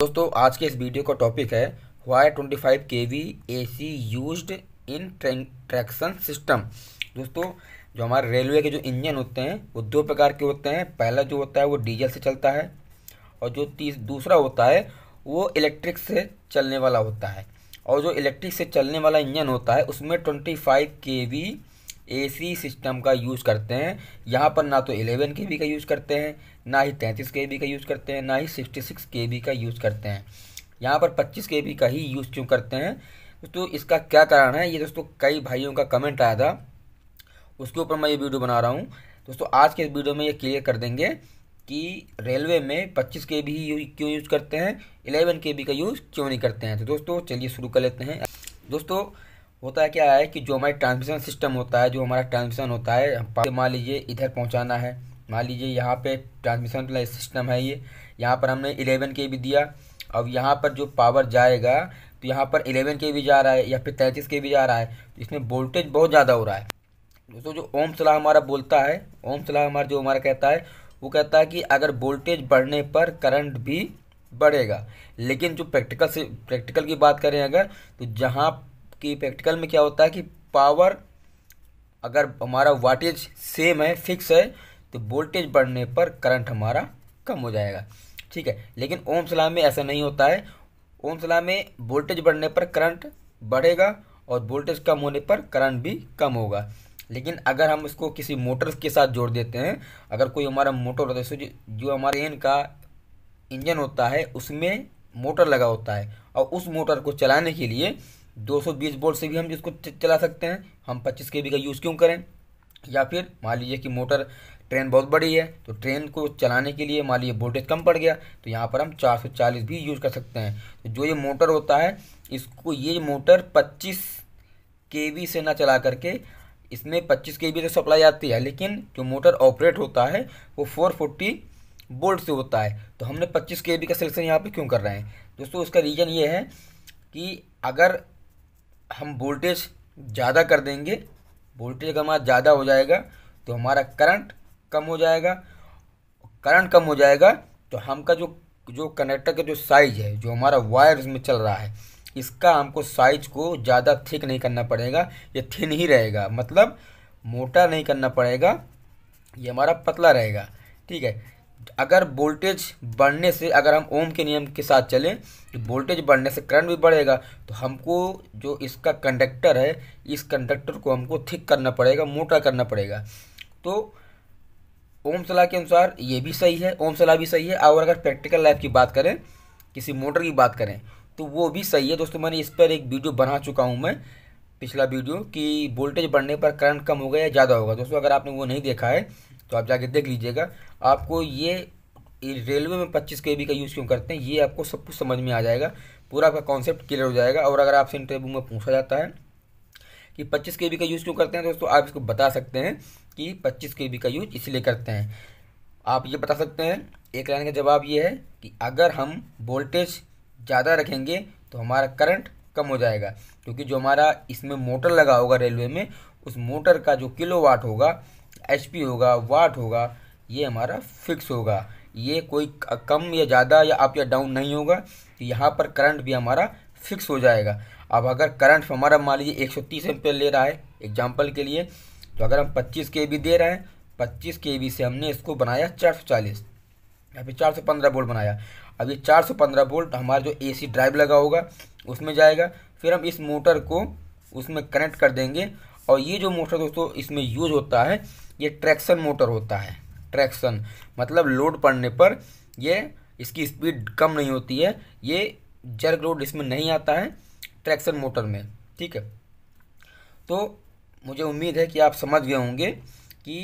दोस्तों आज के इस वीडियो का टॉपिक है why twenty five K V A C use in traction system दोस्तों जो हमारे रेलवे के जो इंजन होते हैं वो दो प्रकार के होते हैं पहला जो होता है वो डीजल से चलता है और जो तीस दूसरा होता है वो इलेक्ट्रिक से चलने वाला होता है और जो इलेक्ट्रिक से चलने वाला इंजन होता है उसमें twenty five K V AC system का यूज़ करते हैं यहाँ पर ना तो 11 के का यूज़ करते हैं ना ही 33 के का यूज़ करते हैं ना ही 66 के का यूज़ करते हैं यहाँ पर 25 के का ही यूज़ क्यों करते हैं दोस्तों इसका क्या कारण है ये दोस्तों कई भाइयों का कमेंट आया था उसके ऊपर मैं ये वीडियो बना रहा हूँ दोस्तों आज के वीडियो में ये क्लियर कर देंगे कि रेलवे में पच्चीस के बी क्यों यूज़ करते हैं इलेवन के बी का यूज़ क्यों नहीं करते हैं तो दोस्तों चलिए शुरू कर लेते हैं दोस्तों होता है क्या है कि जो हमारा ट्रांसमिशन सिस्टम होता है जो हमारा ट्रांसमिशन होता है मान लीजिए इधर पहुंचाना है मान लीजिए यहाँ पे ट्रांसमिशन सिस्टम है ये यहाँ पर हमने इलेवन के भी दिया अब यहाँ पर जो पावर जाएगा तो यहाँ पर इलेवन के भी जा रहा है या फिर तैंतीस के भी जा रहा है तो इसमें वोल्टेज बहुत ज़्यादा हो रहा है दोस्तों जो ओम सलाह हमारा बोलता है ओम सलाह हमारा जो हमारा कहता है वो कहता है कि अगर वोल्टेज बढ़ने पर करंट भी बढ़ेगा लेकिन जो प्रैक्टिकल से प्रैक्टिकल की बात करें अगर तो जहाँ कि प्रैक्टिकल में क्या होता है कि पावर अगर हमारा वाटेज सेम है फिक्स है तो वोल्टेज बढ़ने पर करंट हमारा कम हो जाएगा ठीक है लेकिन ओम सलाह में ऐसा नहीं होता है ओम सलाह में वोल्टेज बढ़ने पर करंट बढ़ेगा और वोल्टेज कम होने पर करंट भी कम होगा लेकिन अगर हम इसको किसी मोटर के साथ जोड़ देते हैं अगर कोई हमारा मोटर होता है जो हमारे एन का इंजन होता है उसमें मोटर लगा होता है और उस मोटर को चलाने के लिए 220 वोल्ट से भी हम इसको चला सकते हैं हम 25 के का यूज़ क्यों करें या फिर मान लीजिए कि मोटर ट्रेन बहुत बड़ी है तो ट्रेन को चलाने के लिए मान लीजिए वोल्टेज कम पड़ गया तो यहाँ पर हम 440 भी यूज़ कर सकते हैं तो जो ये मोटर होता है इसको ये मोटर 25 के से ना चला करके इसमें 25 के बी से सप्लाई आती है लेकिन जो मोटर ऑपरेट होता है वो 440 वोल्ट से होता है तो हमने 25 के का सिलेक्शन यहाँ पर क्यों कर रहे हैं दोस्तों उसका रीज़न ये है कि अगर हम वोल्टेज ज़्यादा कर देंगे वोल्टेज का मान ज़्यादा हो जाएगा तो हमारा करंट कम हो जाएगा करंट कम हो जाएगा तो हमका जो जो कनेक्टर का जो साइज है जो हमारा वायर में चल रहा है इसका हमको साइज को ज़्यादा थिक नहीं करना पड़ेगा ये थिन ही रहेगा मतलब मोटा नहीं करना पड़ेगा ये हमारा पतला रहेगा ठीक है अगर वोल्टेज बढ़ने से अगर हम ओम के नियम के साथ चलें तो वोल्टेज बढ़ने से करंट भी बढ़ेगा तो हमको जो इसका कंडक्टर है इस कंडक्टर को हमको थिक करना पड़ेगा मोटा करना पड़ेगा तो ओम सलाह के अनुसार ये भी सही है ओम सलाह भी सही है और अगर प्रैक्टिकल लाइफ की बात करें किसी मोटर की बात करें तो वो भी सही है दोस्तों मैंने इस पर एक वीडियो बना चुका हूँ मैं पिछला वीडियो कि वोल्टेज बढ़ने पर करंट कम होगा या ज़्यादा होगा दोस्तों अगर आपने वो नहीं देखा है तो आप जाके देख लीजिएगा आपको ये रेलवे में पच्चीस के का यूज़ क्यों करते हैं ये आपको सब कुछ समझ में आ जाएगा पूरा आपका कॉन्सेप्ट क्लियर हो जाएगा और अगर आपसे इंटरव्यू में पूछा जाता है कि 25 के का यूज़ क्यों करते हैं दोस्तों आप इसको बता सकते हैं कि 25 के का यूज इसलिए करते हैं आप ये बता सकते हैं एक लाइन का जवाब ये है कि अगर हम वोल्टेज ज़्यादा रखेंगे तो हमारा करंट कम हो जाएगा क्योंकि जो हमारा इसमें मोटर लगा होगा रेलवे में उस मोटर का जो किलो वाट होगा एच होगा वाट होगा ये हमारा फिक्स होगा ये कोई कम या ज़्यादा या अप या डाउन नहीं होगा तो यहाँ पर करंट भी हमारा फिक्स हो जाएगा अब अगर करंट हमारा मान लीजिए 130 सौ तीस ले रहा है एग्जाम्पल के लिए तो अगर हम 25 के बी दे रहे हैं 25 के बी से हमने इसको बनाया 440 या फिर 415 बोल्ट बनाया अब ये 415 बोल्ट हमारा जो एसी ड्राइव लगा होगा उसमें जाएगा फिर हम इस मोटर को उसमें कनेक्ट कर देंगे और ये जो मोटर दोस्तों इसमें यूज होता है ये ट्रैक्शन मोटर होता है ट्रैक्शन मतलब लोड पड़ने पर ये इसकी स्पीड कम नहीं होती है ये जर्क लोड इसमें नहीं आता है ट्रैक्शन मोटर में ठीक है तो मुझे उम्मीद है कि आप समझ गए होंगे कि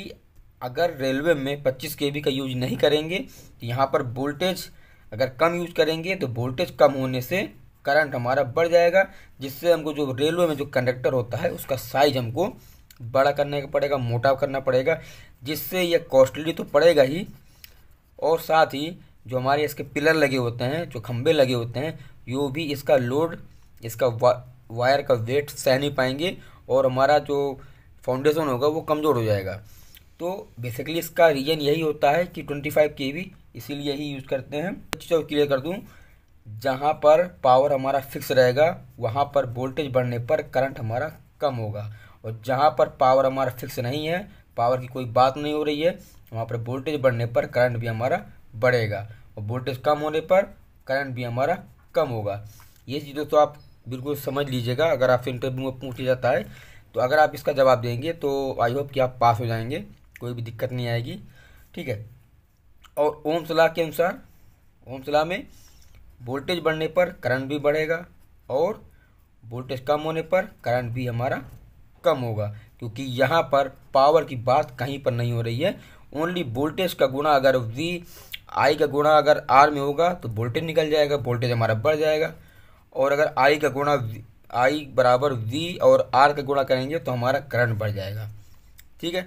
अगर रेलवे में 25 के का यूज नहीं करेंगे तो यहाँ पर वोल्टेज अगर कम यूज करेंगे तो वोल्टेज कम होने से करंट हमारा बढ़ जाएगा जिससे हमको जो रेलवे में जो कंडक्टर होता है उसका साइज हमको बड़ा करने का पड़ेगा मोटा करना पड़ेगा जिससे यह कॉस्टली तो पड़ेगा ही और साथ ही जो हमारे इसके पिलर लगे होते हैं जो खम्भे लगे होते हैं वो भी इसका लोड इसका वा, वायर का वेट सह नहीं पाएंगे और हमारा जो फाउंडेशन होगा वो कमज़ोर हो जाएगा तो बेसिकली इसका रीज़न यही होता है कि 25 फाइव के वी इसीलिए ही यूज़ करते हैं चीज़ों क्लियर कर दूँ जहाँ पर पावर हमारा फिक्स रहेगा वहाँ पर वोल्टेज बढ़ने पर करंट हमारा कम होगा और जहाँ पर पावर हमारा फिक्स नहीं है पावर की कोई बात नहीं हो रही है वहाँ पर वोल्टेज बढ़ने पर करंट भी हमारा बढ़ेगा और वोल्टेज कम होने पर करंट भी हमारा कम होगा ये चीज़ें तो आप बिल्कुल समझ लीजिएगा अगर आपसे इंटरव्यू में पूछा जाता है तो अगर आप इसका जवाब देंगे तो आई होप कि आप पास हो जाएंगे कोई भी दिक्कत नहीं आएगी ठीक है और ओम सलाह के अनुसार ओम सलाह में वोल्टेज बढ़ने पर करंट भी बढ़ेगा और वोल्टेज कम होने पर करंट भी हमारा कम होगा क्योंकि यहाँ पर पावर की बात कहीं पर नहीं हो रही है ओनली वोल्टेज का गुणा अगर वी आई का गुणा अगर आर में होगा तो वोल्टेज निकल जाएगा वोल्टेज हमारा बढ़ जाएगा और अगर आई का गुणा आई बराबर वी और आर का गुणा करेंगे तो हमारा करंट बढ़ जाएगा ठीक है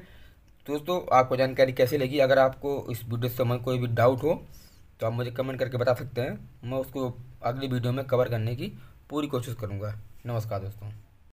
दोस्तों आपको जानकारी कैसी लगी अगर आपको इस वीडियो से संबंध कोई भी डाउट हो तो आप मुझे कमेंट करके बता सकते हैं मैं उसको अगली वीडियो में कवर करने की पूरी कोशिश करूँगा नमस्कार दोस्तों